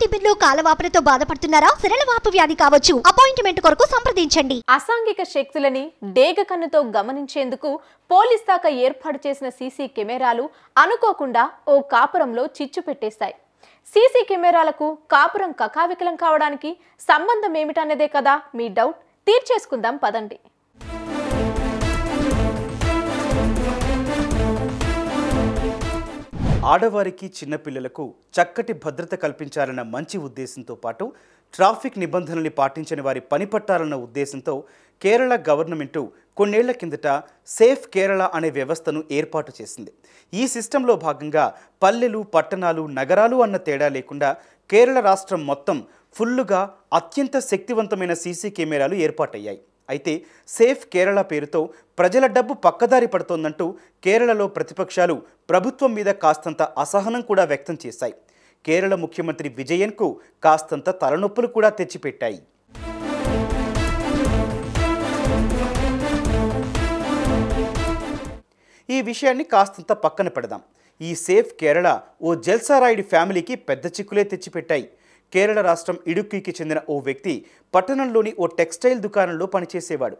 టిఫిన్లు కాలవాపులతో బాధపడుతున్నారా సిరలవాపు వ్యాధి కావచ్చు అపాయింట్మెంట్ కొరకు సంప్రదించండి అసాంఘిక శక్తులని డేగ కన్నుతో గమనించేందుకు పోలీస్ శాఖ ఏర్పాటు చేసిన సీసీ కెమెరాలు అనుకోకుండా ఓ కాపురంలో చిచ్చు పెట్టేస్తాయి సీసీ కెమెరాలకు కాపురం కకావికలం కావడానికి సంబంధం ఏమిటన్నదే కదా మీ డౌట్ తీర్చేసుకుందాం పదండి ఆడవారికి చిన్నపిల్లలకు చక్కటి భద్రత కల్పించాలన్న మంచి ఉద్దేశంతో పాటు ట్రాఫిక్ నిబంధనల్ని పాటించని వారి పని పట్టాలన్న ఉద్దేశంతో కేరళ గవర్నమెంటు కొన్నేళ్ల కిందట సేఫ్ కేరళ అనే వ్యవస్థను ఏర్పాటు చేసింది ఈ సిస్టంలో భాగంగా పల్లెలు పట్టణాలు నగరాలు అన్న తేడా లేకుండా కేరళ రాష్ట్రం మొత్తం ఫుల్లుగా అత్యంత శక్తివంతమైన సీసీ కెమెరాలు ఏర్పాటయ్యాయి అయితే సేఫ్ కేరళ పేరుతో ప్రజల డబ్బు పక్కదారి పడుతోందంటూ కేరళలో ప్రతిపక్షాలు ప్రభుత్వం మీద కాస్తంత అసహనం కూడా వ్యక్తం చేశాయి కేరళ ముఖ్యమంత్రి విజయన్కు కాస్తంత తలనొప్పులు కూడా తెచ్చిపెట్టాయి ఈ విషయాన్ని కాస్తంత పక్కన పెడదాం ఈ సేఫ్ కేరళ ఓ జల్సారాయుడి ఫ్యామిలీకి పెద్ద చిక్కులే తెచ్చిపెట్టాయి కేరళ రాష్ట్రం ఇడుక్కికి చెందిన ఓ వ్యక్తి పట్టణంలోని ఓ టెక్స్టైల్ దుకాణంలో పనిచేసేవాడు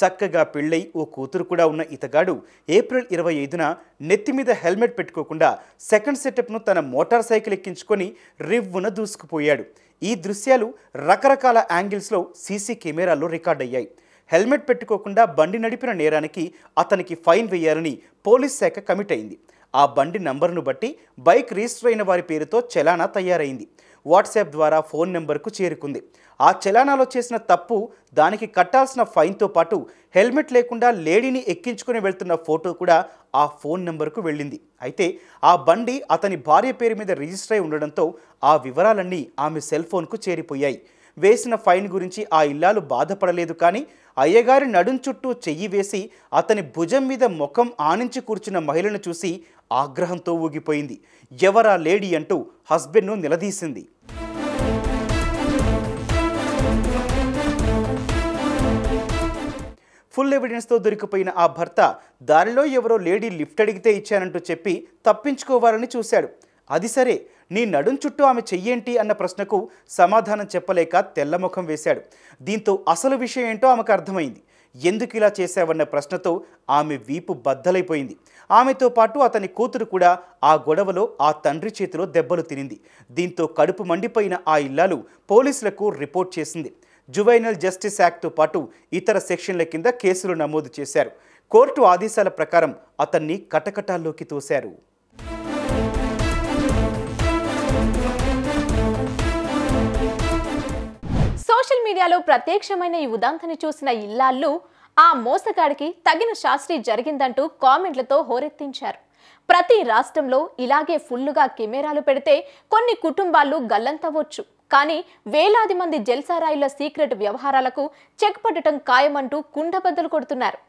చక్కగా పెళ్ళై ఓ కూతురు కూడా ఉన్న ఇతగాడు ఏప్రిల్ ఇరవై ఐదున నెత్తి మీద హెల్మెట్ పెట్టుకోకుండా సెకండ్ సెటప్ను తన మోటార్ సైకిల్ ఎక్కించుకొని రివ్వున దూసుకుపోయాడు ఈ దృశ్యాలు రకరకాల యాంగిల్స్లో సీసీ కెమెరాల్లో రికార్డ్ అయ్యాయి హెల్మెట్ పెట్టుకోకుండా బండి నడిపిన నేరానికి అతనికి ఫైన్ వేయాలని పోలీస్ శాఖ కమిట్ అయింది ఆ బండి నంబర్ను బట్టి బైక్ రిజిస్టర్ అయిన వారి పేరుతో చలానా తయారైంది వాట్సాప్ ద్వారా ఫోన్ నెంబర్కు చేరుకుంది ఆ చలానాలో చేసిన తప్పు దానికి కట్టాల్సిన ఫైన్తో పాటు హెల్మెట్ లేకుండా లేడీని ఎక్కించుకుని వెళ్తున్న ఫోటో కూడా ఆ ఫోన్ నెంబర్కు వెళ్ళింది అయితే ఆ బండి అతని భార్య పేరు మీద రిజిస్టర్ అయి ఉండడంతో ఆ వివరాలన్నీ ఆమె సెల్ ఫోన్కు చేరిపోయాయి వేసిన ఫైన్ గురించి ఆ ఇల్లాలు బాధపడలేదు కానీ అయ్యగారి నడుం చుట్టూ చెయ్యి వేసి అతని భుజం మీద ముఖం ఆనించి కూర్చున్న మహిళను చూసి ఆగ్రహంతో ఊగిపోయింది ఎవరా లేడీ అంటూ హస్బెండ్ను నిలదీసింది ఫుల్ ఎవిడెన్స్తో దొరికిపోయిన ఆ భర్త దారిలో ఎవరో లేడీ లిఫ్ట్ అడిగితే ఇచ్చానంటూ చెప్పి తప్పించుకోవాలని చూశాడు అది సరే నీ నడుం చుట్టూ ఆమె చెయ్యేంటి అన్న ప్రశ్నకు సమాధానం చెప్పలేక తెల్లముఖం వేశాడు దీంతో అసలు విషయం ఏంటో ఆమెకు అర్థమైంది ఎందుకు ఇలా చేశావన్న ప్రశ్నతో ఆమె వీపు బద్దలైపోయింది ఆమెతో పాటు అతని కూతురు కూడా ఆ గొడవలో ఆ తండ్రి చేతిలో దెబ్బలు తినింది దీంతో కడుపు మండిపోయిన ఆ ఇల్లాలు పోలీసులకు రిపోర్ట్ చేసింది జువైనల్ జస్టిస్ యాక్ట్తో పాటు ఇతర సెక్షన్ల కింద కేసులు నమోదు చేశారు కోర్టు ఆదేశాల ప్రకారం అతన్ని కటకటాల్లోకి తోశారు సోషల్ మీడియాలో ప్రత్యక్షమైన ఈ ఉదాంతని చూసిన ఇల్లాళ్ళు ఆ మోసగాడికి తగిన శాస్త్రి జరిగిందంటూ కామెంట్లతో హోరెత్తించారు ప్రతి రాష్ట్రంలో ఇలాగే ఫుల్లుగా కెమెరాలు పెడితే కొన్ని కుటుంబాలు గల్లంతవచ్చు కానీ వేలాది మంది జల్సారాయిల సీక్రెట్ వ్యవహారాలకు చెక్ పట్టడం ఖాయమంటూ కుండబద్దలు కొడుతున్నారు